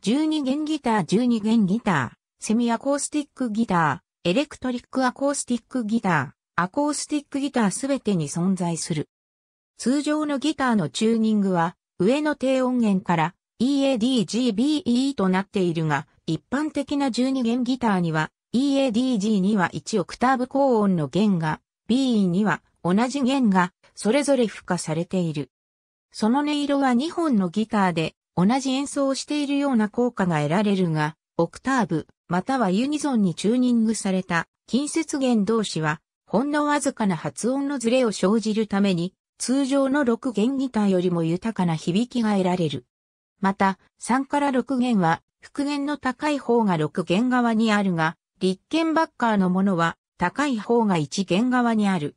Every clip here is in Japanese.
12弦ギター12弦ギター、セミアコースティックギター、エレクトリックアコースティックギター、アコースティックギターすべてに存在する。通常のギターのチューニングは、上の低音源から EADGBE となっているが、一般的な12弦ギターには、EADG には1オクターブ高音の弦が、BE には同じ弦が、それぞれ付加されている。その音色は2本のギターで、同じ演奏をしているような効果が得られるが、オクターブ、またはユニゾンにチューニングされた近接弦同士は、ほんのわずかな発音のズレを生じるために、通常の6弦ギターよりも豊かな響きが得られる。また、3から6弦は、復元の高い方が6弦側にあるが、立憲バッカーのものは高い方が1弦側にある。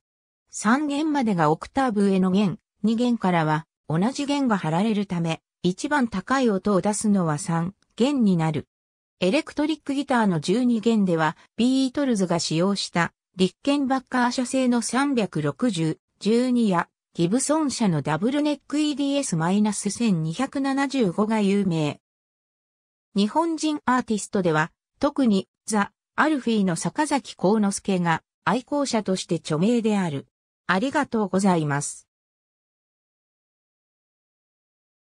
3弦までがオクターブ上の弦、2弦からは同じ弦が貼られるため、一番高い音を出すのは3弦になる。エレクトリックギターの12弦では、ビートルズが使用したリッケンバッカー社製の360、12やギブソン社のダブルネック EDS-1275 が有名。日本人アーティストでは、特にザ・アルフィーの坂崎幸之助が愛好者として著名である。ありがとうございます。